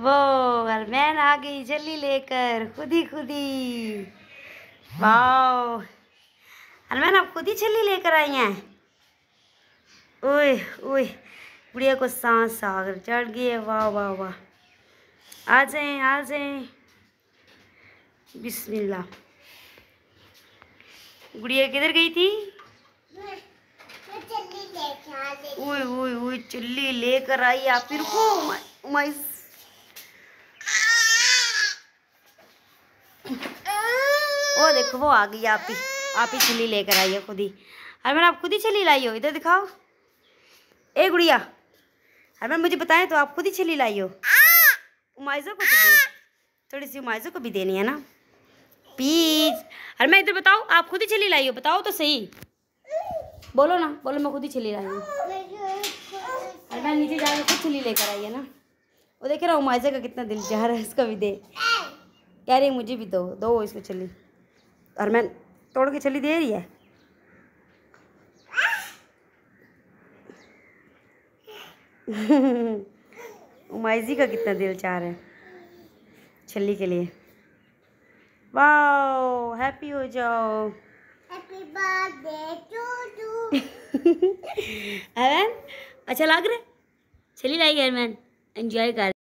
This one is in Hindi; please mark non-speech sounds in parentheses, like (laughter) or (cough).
वो और मैन आ गई जल्दी लेकर खुद खुदी खुदी वाओ अरमैन आप खुद ही छली लेकर आई हैं ओए ओए बुढ़िया को सांस आकर चढ़ गई है वाह वाह वाह आ जाए आ जाए बिस्मिल्ला गुड़िया किधर गई थी ओए ओए ओए चुल्ली लेकर आई आप फिर को माइस देखो वो आ गई आप ही आप ही छली लेकर आई है खुद ही अरे मैंने आप खुद ही छली लाई हो इधर दिखाओ ए गुड़िया अरे अरमन मुझे बताएं तो आप खुद ही छिली लाई हो उमाइजा को थोड़ी सी उमाइजा को भी देनी है ना प्लीज मैं इधर बताओ आप खुद ही छली लाई हो बताओ तो सही बोलो ना बोलो मैं खुद ही छली लाई हूँ अरे मैं नीचे जाकर खुद छली लेकर आई है ना वो देखे हूँ उमाइजा का कितना दिल चाह रहा है इसका भी दे कह रही मुझे भी दो दो इसको चली और मैं तोड़ के चली दे रही है उमाइजी का कितना दिल चाह रहा है छली के लिए वाओ हैप्पी हो जाओ हैप्पी बर्थडे (laughs) अच्छा लग रहा है छली लाई मैन एंजॉय कर